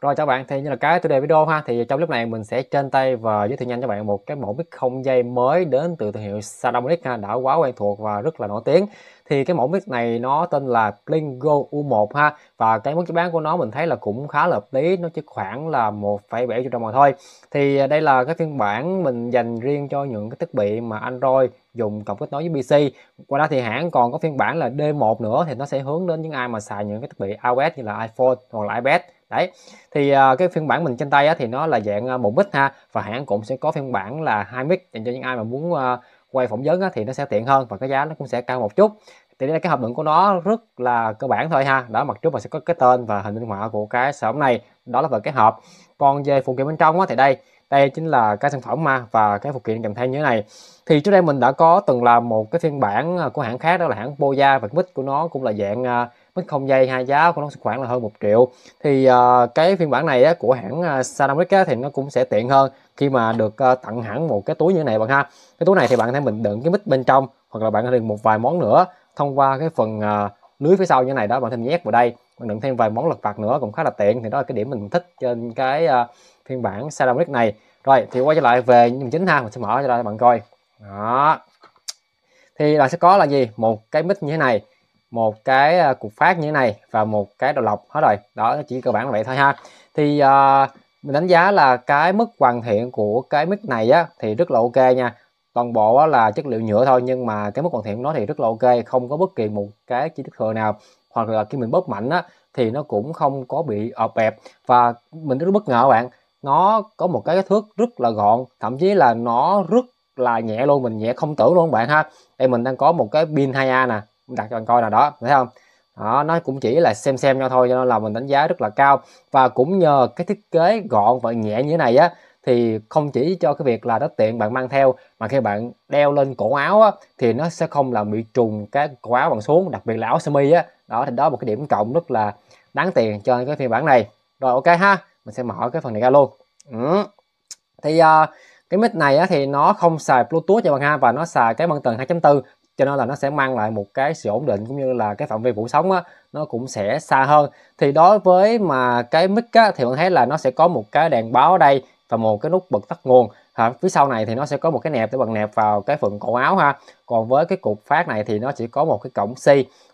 Rồi chào bạn, thì như là cái tôi đề video ha Thì trong lúc này mình sẽ trên tay và giới thiệu nhanh cho bạn một cái mẫu mic không dây mới đến từ thương hiệu Salamonic ha Đã quá quen thuộc và rất là nổi tiếng Thì cái mẫu mic này nó tên là Klingo U1 ha Và cái mức giá bán của nó mình thấy là cũng khá là hợp lý Nó chỉ khoảng là 1,7 triệu đồng mà thôi Thì đây là cái phiên bản mình dành riêng cho những cái thiết bị mà Android dùng cộng kết nối với PC qua đó thì hãng còn có phiên bản là D1 nữa thì nó sẽ hướng đến những ai mà xài những cái thiết bị iOS như là iPhone hoặc là iPad đấy thì uh, cái phiên bản mình trên tay á, thì nó là dạng à, một mic ha và hãng cũng sẽ có phiên bản là hai mic dành cho những ai mà muốn uh, quay phỏng vấn á, thì nó sẽ tiện hơn và cái giá nó cũng sẽ cao một chút thì đây cái hộp đựng của nó rất là cơ bản thôi ha đó mặt trước mà sẽ có cái tên và hình minh họa của cái sản phẩm này đó là về cái hộp còn về phụ kiện bên trong á, thì đây đây chính là cái sản phẩm mà và cái phụ kiện kèm theo như thế này thì trước đây mình đã có từng làm một cái phiên bản của hãng khác đó là hãng Boya và mic của nó cũng là dạng mức không dây hai giá của nó khoảng là hơn một triệu thì uh, cái phiên bản này á, của hãng ờ, Sanamic á, thì nó cũng sẽ tiện hơn khi mà được uh, tặng hẳn một cái túi như thế này bạn ha cái túi này thì bạn thấy mình đựng cái mic bên trong hoặc là bạn có thể đựng một vài món nữa thông qua cái phần uh, lưới phía sau như thế này đó bạn thêm nhét vào đây bạn đựng thêm vài món lật vặt nữa cũng khá là tiện thì đó là cái điểm mình thích trên cái uh, phiên bản Sanamic này rồi thì quay trở lại về nhóm chính ha mình sẽ mở ra cho bạn coi đó thì là sẽ có là gì một cái mic như thế này một cái à, cục phát như thế này và một cái đầu lọc hết rồi đó chỉ cơ bản là vậy thôi ha thì uh, mình đánh giá là cái mức hoàn thiện của cái mic này á thì rất là ok nha toàn bộ á, là chất liệu nhựa thôi nhưng mà cái mức hoàn thiện của nó thì rất là ok không có bất kỳ một cái chi tiết thừa nào hoặc là khi mình bóp mạnh á thì nó cũng không có bị ọp ẹp và mình rất bất ngờ bạn nó có một cái thước rất là gọn thậm chí là nó rất là nhẹ luôn mình nhẹ không tưởng luôn bạn ha đây mình đang có một cái pin 2A nè đặt cho bạn coi nào đó thấy không đó, nó cũng chỉ là xem xem nhau thôi cho nên là mình đánh giá rất là cao và cũng nhờ cái thiết kế gọn và nhẹ như thế này á thì không chỉ cho cái việc là rất tiện bạn mang theo mà khi bạn đeo lên cổ áo á, thì nó sẽ không làm bị trùng cái cổ áo bằng xuống đặc biệt là áo sơ mi á đó thì đó một cái điểm cộng rất là đáng tiền cho cái phiên bản này rồi ok ha mình sẽ mở cái phần này ra luôn ừ. thì uh, cái mic này á, thì nó không xài bluetooth cho bạn ha và nó xài cái băng tần 2.4 cho nên là nó sẽ mang lại một cái sự ổn định cũng như là cái phạm vi phủ sóng á, nó cũng sẽ xa hơn thì đối với mà cái mic á, thì bạn thấy là nó sẽ có một cái đèn báo ở đây và một cái nút bật tắt nguồn à, phía sau này thì nó sẽ có một cái nẹp để bạn nẹp vào cái phần cổ áo ha còn với cái cục phát này thì nó chỉ có một cái cổng C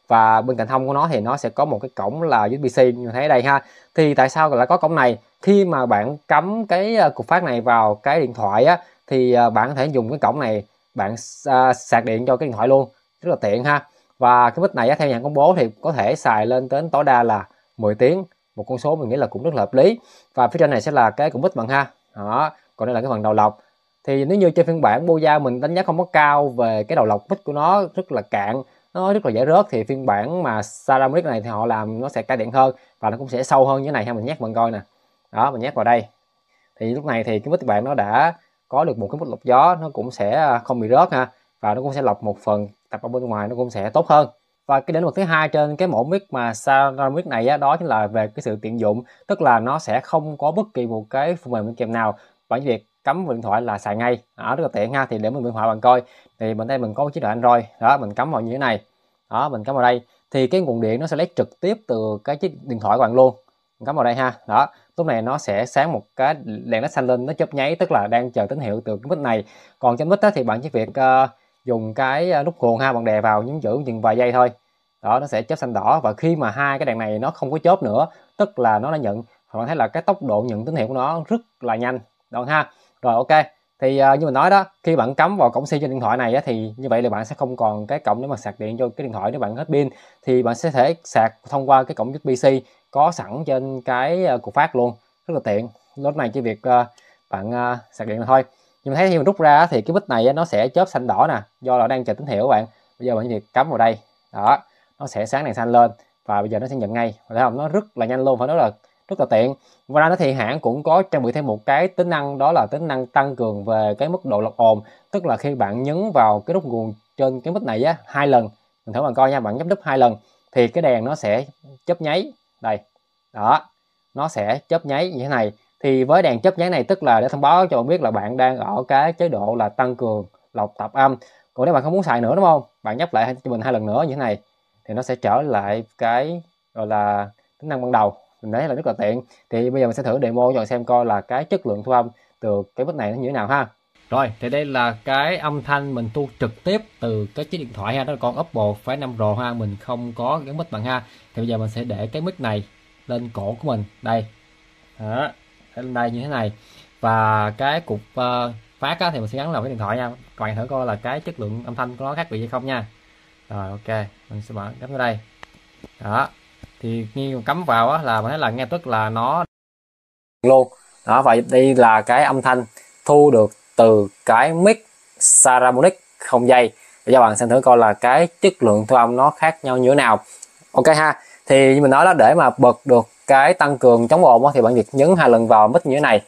và bên cạnh thông của nó thì nó sẽ có một cái cổng là USB-C như thấy đây ha thì tại sao lại có cổng này khi mà bạn cắm cái ờ, cục phát này vào cái điện thoại á thì ờ, bạn có thể dùng cái cổng này bạn à, sạc điện cho cái điện thoại luôn rất là tiện ha và cái mic này theo nhà công bố thì có thể xài lên đến tối đa là 10 tiếng một con số mình nghĩ là cũng rất là hợp lý và phía trên này sẽ là cái cục mic bạn ha đó còn đây là cái phần đầu lọc thì nếu như trên phiên bản Boya mình đánh giá không có cao về cái đầu lọc mic của nó rất là cạn nó rất là dễ rớt thì phiên bản mà Saramic này thì họ làm nó sẽ cải điện hơn và nó cũng sẽ sâu hơn như thế này ha mình nhắc bạn coi nè đó mình nhắc vào đây thì lúc này thì cái mic bạn nó đã có được một cái mức lọc gió nó cũng sẽ à, không bị rớt ha và nó cũng sẽ lọc một phần tập ở bên ngoài nó cũng sẽ tốt hơn và cái đến một thứ hai trên cái mẫu mic mà ceramic này á, đó chính là về cái sự tiện dụng tức là nó sẽ không có bất kỳ một cái phần mềm kèm nào bản việc cắm điện thoại là xài ngay ở à, rất là tiện ha thì để mình điện thoại bạn coi thì bên đây mình có một chế độ android đó mình cắm vào như thế này đó mình cắm vào đây thì cái nguồn điện nó sẽ lấy trực tiếp từ cái chiếc điện thoại của bạn luôn cắm vào đây ha đó lúc này nó sẽ sáng một cái đèn nó xanh lên nó chớp nháy tức là đang chờ tín hiệu từ cái mic này còn trên mic thì bạn chỉ việc uh, dùng cái ờ, nút nguồn ha bạn đè vào nhấn giữ dừng vài giây thôi đó nó sẽ chớp xanh đỏ và khi mà hai cái đèn này nó không có chớp nữa tức là nó đã nhận bạn thấy là cái tốc độ nhận tín hiệu của nó rất là nhanh đoạn ha rồi ok thì uh, như mình nói đó khi bạn cắm vào cổng C trên điện thoại này á, thì như vậy là bạn sẽ không còn cái cổng để mà sạc điện cho cái điện thoại nếu bạn hết pin thì bạn sẽ thể sạc thông qua cái cổng USB C có sẵn trên cái ờ, cục phát luôn rất là tiện lúc này chỉ việc ờ, bạn ờ, sạc điện là thôi nhưng mà thấy khi mình rút ra thì cái bích này nó sẽ chớp xanh đỏ nè do là đang chờ tín hiệu các bạn bây giờ bạn chỉ việc cắm vào đây đó nó sẽ sáng đèn xanh lên và bây giờ nó sẽ nhận ngay thấy không nó rất là nhanh luôn phải nói là rất là tiện và ra nó thì hãng cũng có trang bị thêm một cái tính năng đó là tính năng tăng cường về cái mức độ lọc ồn tức là khi bạn nhấn vào cái nút nguồn trên cái mic này á hai lần mình thử bạn coi nha bạn nhấp nút hai lần thì cái đèn nó sẽ chớp nháy đây đó nó sẽ chớp nháy như thế này thì với đèn chớp nháy này tức là để thông báo cho bạn biết là bạn đang ở cái chế độ là tăng cường lọc tập âm còn nếu bạn không muốn xài nữa đúng không bạn nhấp lại cho mình hai lần nữa như thế này thì nó sẽ trở lại cái gọi là tính năng ban đầu mình thấy là rất là tiện thì bây giờ mình sẽ thử demo cho xem coi là cái chất lượng thu âm từ cái mic này nó như thế nào ha rồi thì đây là cái âm thanh mình thu trực tiếp từ cái chiếc điện thoại ha đó là con Oppo phải 5 Pro ha mình không có gắn mic bằng ha thì bây giờ mình sẽ để cái mic này lên cổ của mình đây đó lên đây như thế này và cái cục uh, phát á, thì mình sẽ gắn vào cái điện thoại nha các bạn thử coi là cái chất lượng âm thanh của nó khác biệt hay không nha rồi ok mình sẽ mở cắm vào đây đó thì khi cắm vào á, là mình thấy là nghe tức là nó luôn đó vậy đây là cái âm thanh thu được từ cái mic Saramonic không dây để cho bạn xem thử coi là cái chất lượng thu âm nó khác nhau như thế nào ok ha thì như mình nói đó để mà bật được cái tăng cường chống ồn thì bạn việc nhấn hai lần vào mic như thế này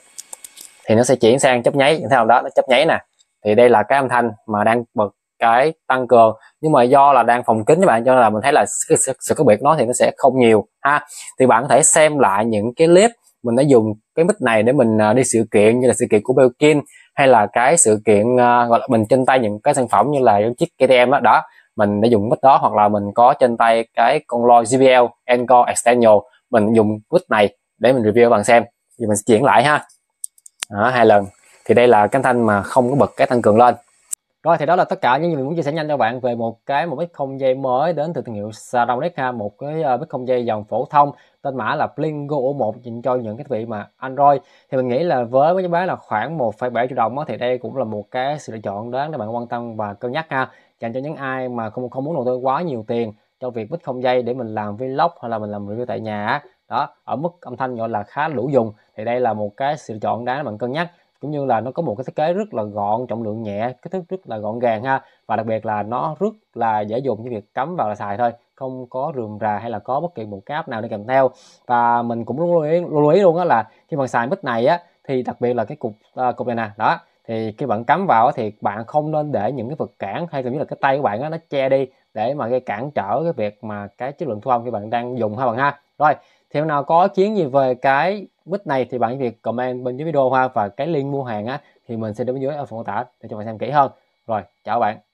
thì nó sẽ chuyển sang chớp nháy theo không đó nó chớp nháy nè thì đây là cái âm thanh mà đang bật cái tăng cường nhưng mà do là đang phòng kính các bạn cho nên là mình thấy là sự, sự, sự khác biệt nó thì nó sẽ không nhiều ha thì bạn có thể xem lại những cái clip mình đã dùng cái mic này để mình à, đi sự kiện như là sự kiện của Belkin hay là cái sự kiện uh, gọi là mình trên tay những cái sản phẩm như là chiếc KTM đó, đó mình đã dùng mic đó hoặc là mình có trên tay cái con loa JBL Encore Extension mình dùng mic này để mình review bạn xem thì mình chuyển lại ha đó, hai lần thì đây là cái thanh mà không có bật cái thanh cường lên rồi thì đó là tất cả những gì mình muốn chia sẻ nhanh cho bạn về một cái một mic không dây mới đến từ thương hiệu Saronic ha, một cái uh, mic không dây dòng phổ thông tên mã là Plingo O1 dành cho những cái thiết bị mà Android. Thì mình nghĩ là với cái giá bán là khoảng 1,7 triệu đồng đó, thì đây cũng là một cái sự lựa chọn đáng để bạn quan tâm và cân nhắc ha dành cho những ai mà không không muốn đầu tư quá nhiều tiền cho việc bích không dây để mình làm vlog hay là mình làm review tại nhà đó ở mức âm thanh gọi là khá đủ dùng thì đây là một cái sự chọn đáng bạn cân nhắc cũng như là nó có một cái thiết kế rất là gọn trọng lượng nhẹ kích thước rất là gọn gàng ha và đặc biệt là nó rất là dễ dùng với việc cắm vào là xài thôi không có rườm rà hay là có bất kỳ một cáp nào để kèm theo và mình cũng lưu ý lưu ý luôn á là khi mà xài mic này á thì đặc biệt là cái cục à, cục này nè đó thì khi bạn cắm vào thì bạn không nên để những cái vật cản hay cũng như là cái tay của bạn đó, nó che đi để mà gây cản trở cái việc mà cái chất lượng thu âm khi bạn đang dùng ha bạn ha rồi thì nào có ý kiến gì về cái mic này thì bạn việc comment bên dưới video ha và cái link mua hàng á thì mình sẽ để bên dưới ở phần mô tả để cho bạn xem kỹ hơn rồi chào bạn